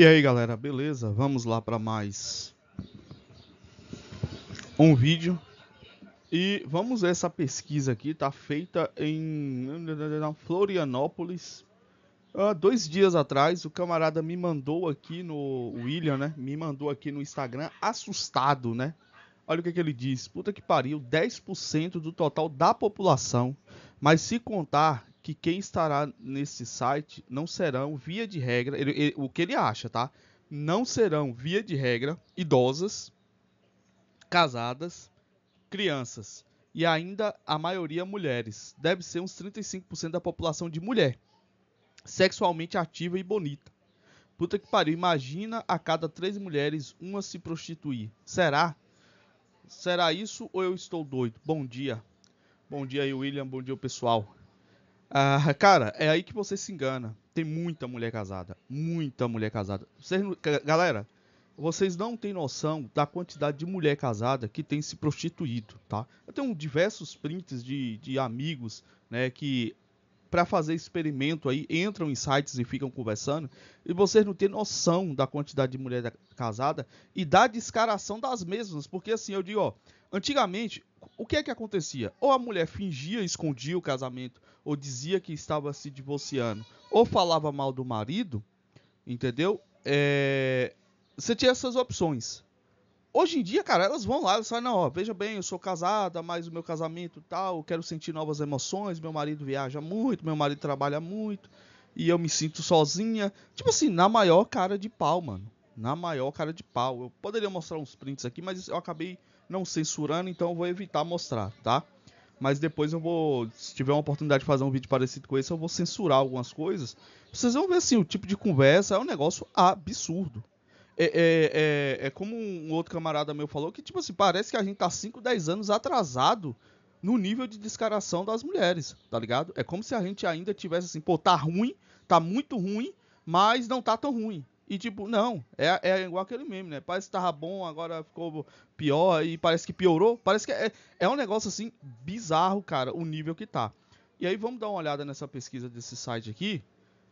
E aí galera, beleza? Vamos lá para mais um vídeo e vamos ver essa pesquisa aqui, tá feita em Florianópolis ah, dois dias atrás, o camarada me mandou aqui no William, né? Me mandou aqui no Instagram, assustado, né? Olha o que, que ele diz: puta que pariu, 10% do total da população, mas se contar que quem estará nesse site não serão, via de regra, ele, ele, o que ele acha, tá? Não serão, via de regra, idosas, casadas, crianças e ainda a maioria mulheres. Deve ser uns 35% da população de mulher, sexualmente ativa e bonita. Puta que pariu, imagina a cada três mulheres uma se prostituir. Será? Será isso ou eu estou doido? Bom dia. Bom dia aí, William. Bom dia, pessoal. Ah, cara, é aí que você se engana. Tem muita mulher casada. Muita mulher casada. Vocês, galera, vocês não têm noção da quantidade de mulher casada que tem se prostituído, tá? Eu tenho diversos prints de, de amigos, né, que para fazer experimento aí entram em sites e ficam conversando e vocês não têm noção da quantidade de mulher casada e da descaração das mesmas, porque assim eu digo, ó, antigamente o que é que acontecia? Ou a mulher fingia, escondia o casamento, ou dizia que estava se divorciando, ou falava mal do marido, entendeu? É... Você tinha essas opções. Hoje em dia, cara, elas vão lá, elas falam, não, ó, veja bem, eu sou casada, mas o meu casamento tal, quero sentir novas emoções, meu marido viaja muito, meu marido trabalha muito, e eu me sinto sozinha. Tipo assim, na maior cara de pau, mano. Na maior cara de pau. Eu poderia mostrar uns prints aqui, mas eu acabei não censurando, então eu vou evitar mostrar, tá? Mas depois eu vou, se tiver uma oportunidade de fazer um vídeo parecido com esse, eu vou censurar algumas coisas. Vocês vão ver assim, o tipo de conversa é um negócio absurdo. É, é, é, é como um outro camarada meu falou, que tipo assim, parece que a gente tá 5, 10 anos atrasado no nível de descaração das mulheres, tá ligado? É como se a gente ainda tivesse assim, pô, tá ruim, tá muito ruim, mas não tá tão ruim. E tipo, não, é, é igual aquele meme, né? Parece que tava bom, agora ficou pior e parece que piorou. Parece que é, é um negócio assim bizarro, cara, o nível que tá. E aí vamos dar uma olhada nessa pesquisa desse site aqui.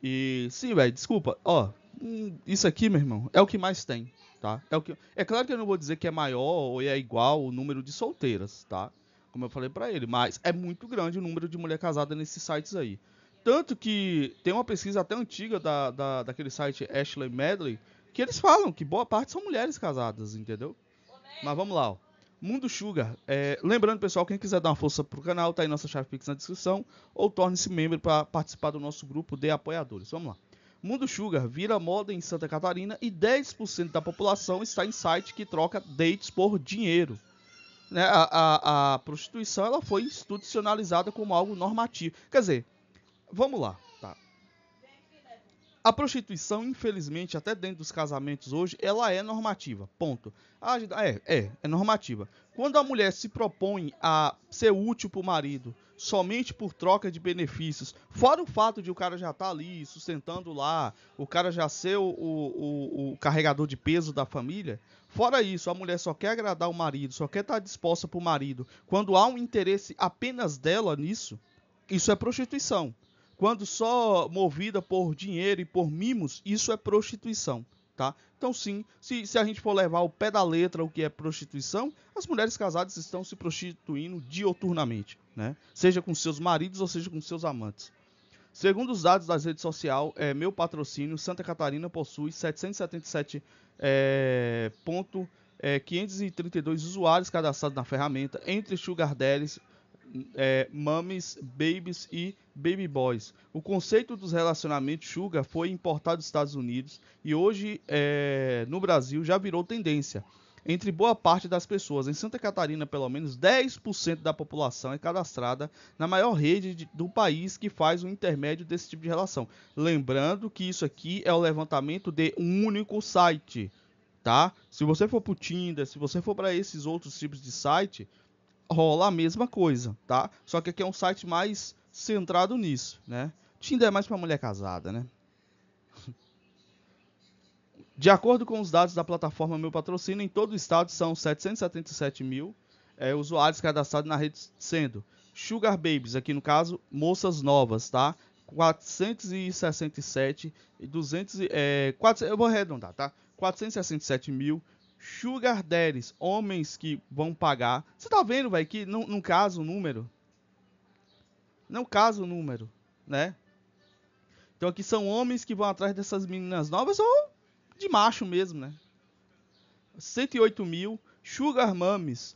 E sim, velho, desculpa, ó, hum, isso aqui, meu irmão, é o que mais tem, tá? É, o que... é claro que eu não vou dizer que é maior ou é igual o número de solteiras, tá? Como eu falei para ele, mas é muito grande o número de mulher casada nesses sites aí. Tanto que tem uma pesquisa até antiga da, da, daquele site Ashley Medley que eles falam que boa parte são mulheres casadas, entendeu? Mas vamos lá, ó. Mundo Sugar. É, lembrando, pessoal, quem quiser dar uma força pro canal, tá aí nossa chave Pix na descrição. Ou torne-se membro para participar do nosso grupo de apoiadores. Vamos lá. Mundo Sugar vira moda em Santa Catarina e 10% da população está em site que troca dates por dinheiro. Né? A, a, a prostituição ela foi institucionalizada como algo normativo. Quer dizer, Vamos lá, tá? A prostituição, infelizmente, até dentro dos casamentos hoje, ela é normativa. Ponto. Ah, é, é, é normativa. Quando a mulher se propõe a ser útil para o marido somente por troca de benefícios, fora o fato de o cara já estar tá ali sustentando lá, o cara já ser o, o, o, carregador de peso da família, fora isso, a mulher só quer agradar o marido, só quer estar tá disposta para o marido, quando há um interesse apenas dela nisso, isso é prostituição. Quando só movida por dinheiro e por mimos, isso é prostituição. Tá? Então, sim, se, se a gente for levar o pé da letra o que é prostituição, as mulheres casadas estão se prostituindo dioturnamente, né? seja com seus maridos ou seja com seus amantes. Segundo os dados das redes sociais, é, meu patrocínio, Santa Catarina possui 777.532 é, é, usuários cadastrados na ferramenta, entre sugar daddies, é, Mames, Babies e Baby Boys. O conceito dos relacionamentos sugar foi importado dos Estados Unidos e hoje é, no Brasil já virou tendência entre boa parte das pessoas. Em Santa Catarina, pelo menos 10% da população é cadastrada na maior rede de, do país que faz o intermédio desse tipo de relação. Lembrando que isso aqui é o levantamento de um único site, tá? Se você for para o Tinder, se você for para esses outros tipos de site, rola a mesma coisa, tá? Só que aqui é um site mais centrado nisso, né? Tinder é mais para mulher casada, né? De acordo com os dados da plataforma Meu Patrocínio, em todo o estado são 777 mil é, usuários cadastrados na rede, sendo Sugar Babies, aqui no caso, moças novas, tá? 467, 200, é, 400, eu vou arredondar, tá? 467 mil Sugar daddies, homens que vão pagar. Você tá vendo, velho, que não, caso casa o número? Não casa o número, né? Então aqui são homens que vão atrás dessas meninas novas ou de macho mesmo, né? 108 mil sugar mames,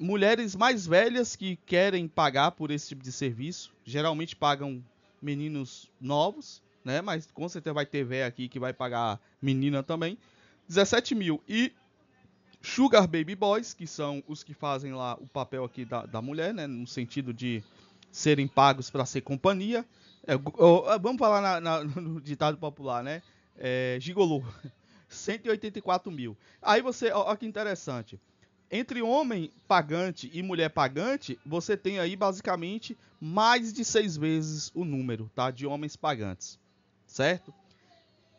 mulheres mais velhas que querem pagar por esse tipo de serviço, geralmente pagam meninos novos, né? Mas com certeza vai ter véia aqui que vai pagar menina também. 17 mil e Sugar Baby Boys, que são os que fazem lá o papel aqui da, da mulher, né? No sentido de serem pagos para ser companhia. É, ah, vamos falar na, na, no ditado popular, né? É, gigolô. 184 mil. Aí você, olha que interessante. Entre homem pagante e mulher pagante, você tem aí basicamente mais de seis vezes o número, tá? De homens pagantes, certo?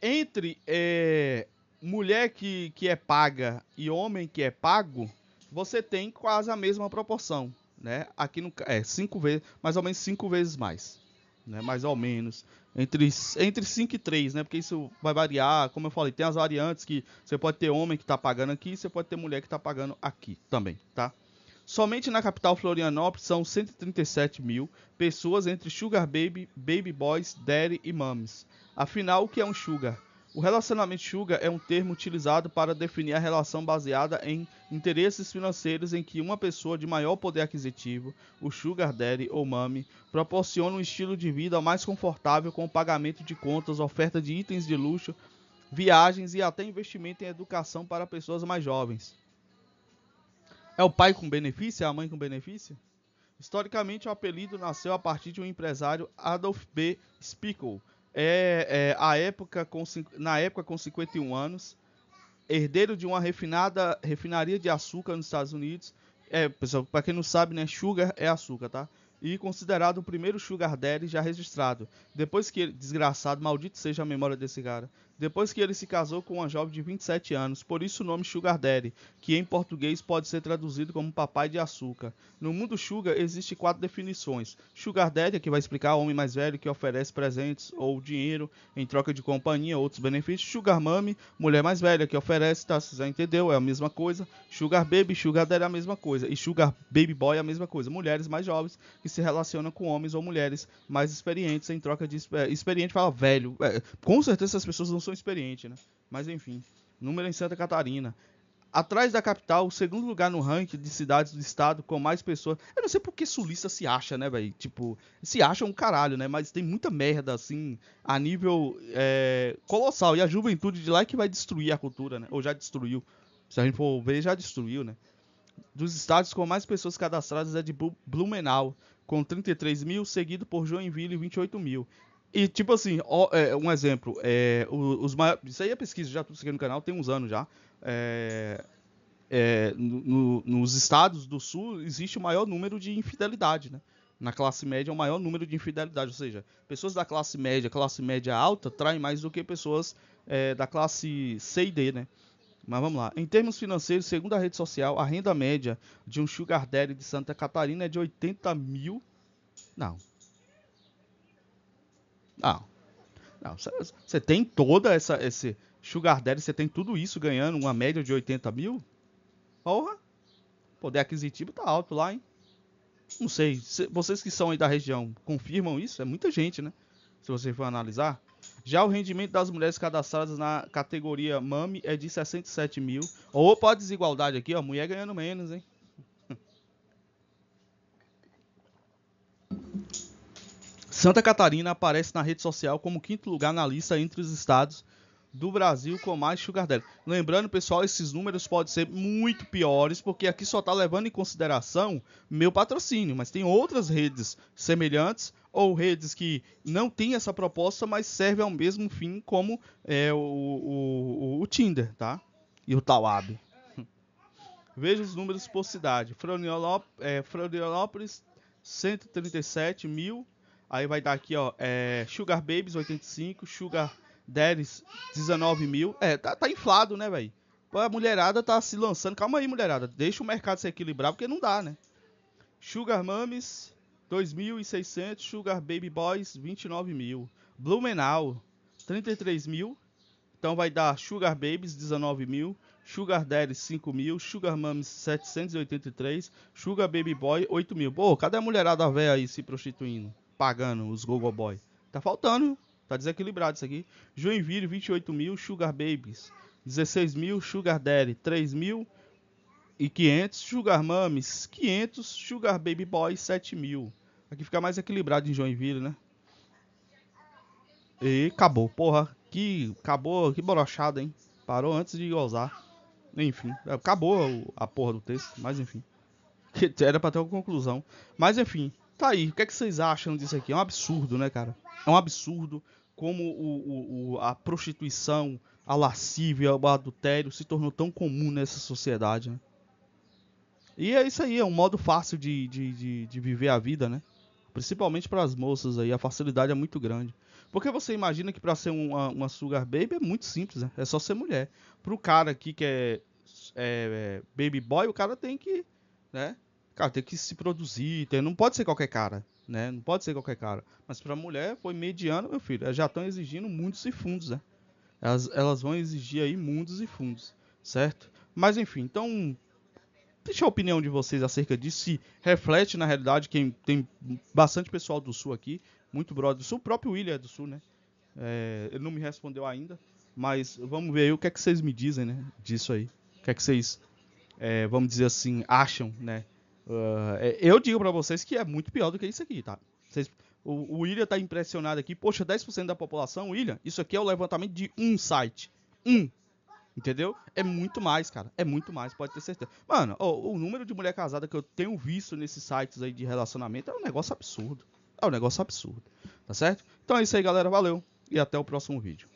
Entre é, mulher que, que é paga e homem que é pago, você tem quase a mesma proporção, né? Aqui no é cinco vezes, mais ou menos cinco vezes mais, né? Mais ou menos entre entre 5 e 3, né? Porque isso vai variar, como eu falei, tem as variantes que você pode ter homem que está pagando aqui, você pode ter mulher que está pagando aqui também, tá? Somente na capital Florianópolis são 137 mil pessoas entre sugar baby, baby boys, daddy e mums. Afinal, o que é um sugar? O relacionamento Sugar é um termo utilizado para definir a relação baseada em interesses financeiros em que uma pessoa de maior poder aquisitivo, o Sugar Daddy ou Mami, proporciona um estilo de vida mais confortável com o pagamento de contas, oferta de itens de luxo, viagens e até investimento em educação para pessoas mais jovens. É o pai com benefício? É a mãe com benefício? Historicamente, o apelido nasceu a partir de um empresário Adolf B. Spiegel, é, é a época com, na época com 51 anos, herdeiro de uma refinada refinaria de açúcar nos Estados Unidos. É, pessoal, para quem não sabe, né, sugar é açúcar, tá? E considerado o primeiro sugar daddy já registrado. Depois que ele, desgraçado, maldito seja a memória desse cara, depois que ele se casou com uma jovem de 27 anos, por isso o nome Sugar Daddy, que em português pode ser traduzido como papai de açúcar. No mundo Sugar existe quatro definições. Sugar Daddy, que vai explicar homem mais velho que oferece presentes ou dinheiro em troca de companhia ou outros benefícios. Sugar Mami, mulher mais velha que oferece, tá, você já entendeu, é a mesma coisa. Sugar Baby, Sugar Daddy é a mesma coisa. E Sugar Baby Boy é a mesma coisa. Mulheres mais jovens que se relacionam com homens ou mulheres mais experientes em troca de... experiente fala velho. É, com certeza as pessoas não sou experiente, né? Mas enfim. Número é em Santa Catarina. Atrás da capital, o segundo lugar no ranking de cidades do estado com mais pessoas. Eu não sei por que sulista se acha, né, velho? Tipo, se acha um caralho, né? Mas tem muita merda, assim, a nível é, colossal. E a juventude de lá é que vai destruir a cultura, né? Ou já destruiu. Se a gente for ver, já destruiu, né? Dos estados com mais pessoas cadastradas é de Blumenau, com 33 mil, seguido por Joinville, 28 mil. E tipo assim, ó, é, um exemplo, é, os, os maiores, isso aí é pesquisa, já tudo aqui no canal tem uns anos já. É, é, no, nos estados do sul existe o maior número de infidelidade, né? Na classe média é o maior número de infidelidade, ou seja, pessoas da classe média, classe média alta, traem mais do que pessoas é, da classe C e D, né? Mas vamos lá. Em termos financeiros, segundo a rede social, a renda média de um sugar daddy de Santa Catarina é de 80 mil... Não, não. Não, você tem toda essa esse Sugar Daddy, você tem tudo isso ganhando uma média de 80 mil? Porra! Poder aquisitivo tá alto lá, hein? Não sei. Vocês que são aí da região confirmam isso? É muita gente, né? Se você for analisar. Já o rendimento das mulheres cadastradas na categoria MAMI é de 67 mil. Opa, a desigualdade aqui, ó. Mulher ganhando menos, hein? Santa Catarina aparece na rede social como quinto lugar na lista entre os estados do Brasil com mais sugar daddy. Lembrando, pessoal, esses números podem ser muito piores, porque aqui só está levando em consideração meu patrocínio, mas tem outras redes semelhantes ou redes que não têm essa proposta, mas servem ao mesmo fim como é, o, o, o, Tinder, tá? E o Tawab. Veja os números por cidade. É, Florianópolis 137 mil Aí vai dar aqui, ó, é, Sugar Babies 85, Sugar Daddies 19 mil. É, tá, tá inflado, né, velho? A mulherada tá se lançando. Calma aí, mulherada. Deixa o mercado se equilibrar, porque não dá, né? Sugar Mames 2.600, Sugar Baby Boys 29 mil. Blumenau 33 mil. Então vai dar Sugar Babies 19 mil. Sugar Daddy 5 mil, Sugar Mames 783, Sugar Baby Boy 8 mil. Pô, cadê a mulherada velha aí se prostituindo? pagando os Gogo Boy. Tá faltando, tá desequilibrado isso aqui. Joinville, 28 mil. Sugar Babies, 16 mil. Sugar Daddy, 3 mil. E 500. Sugar Mames, 500. Sugar Baby Boy, 7 mil. Aqui fica mais equilibrado em Joinville, né? E acabou. Porra, que acabou, que borochada, hein? Parou antes de gozar. Enfim, acabou a porra do texto, mas enfim. Era pra ter uma conclusão. Mas enfim, Tá aí, o que, é que vocês acham disso aqui? É um absurdo, né, cara? É um absurdo como o, o, o, a prostituição, a lascívia, o adultério se tornou tão comum nessa sociedade, né? E é isso aí, é um modo fácil de, de, de, de viver a vida, né? Principalmente para as moças aí, a facilidade é muito grande. Porque você imagina que para ser uma, uma sugar baby é muito simples, né? É só ser mulher. Pro cara aqui que é, é, é baby boy, o cara tem que, né? cara, tem que se produzir, tem, não pode ser qualquer cara, né? Não pode ser qualquer cara. Mas para mulher foi mediano, meu filho, elas já estão exigindo mundos e fundos, né? Elas, elas vão exigir aí mundos e fundos, certo? Mas enfim, então deixa a opinião de vocês acerca disso, se reflete na realidade, quem tem bastante pessoal do Sul aqui, muito brother do Sul, o próprio William é do Sul, né? É, ele não me respondeu ainda, mas vamos ver aí o que é que vocês me dizem, né? Disso aí. O que é que vocês, é, vamos dizer assim, acham, né? Uh, eu digo para vocês que é muito pior do que isso aqui, tá? Vocês, o, o William tá impressionado aqui. Poxa, 10% da população, William, isso aqui é o levantamento de um site. Um. Entendeu? É muito mais, cara. É muito mais, pode ter certeza. Mano, o número de mulher casada que eu tenho visto nesses sites aí de relacionamento é um negócio absurdo. É um negócio absurdo. Tá certo? Então é isso aí, galera. Valeu e até o próximo vídeo.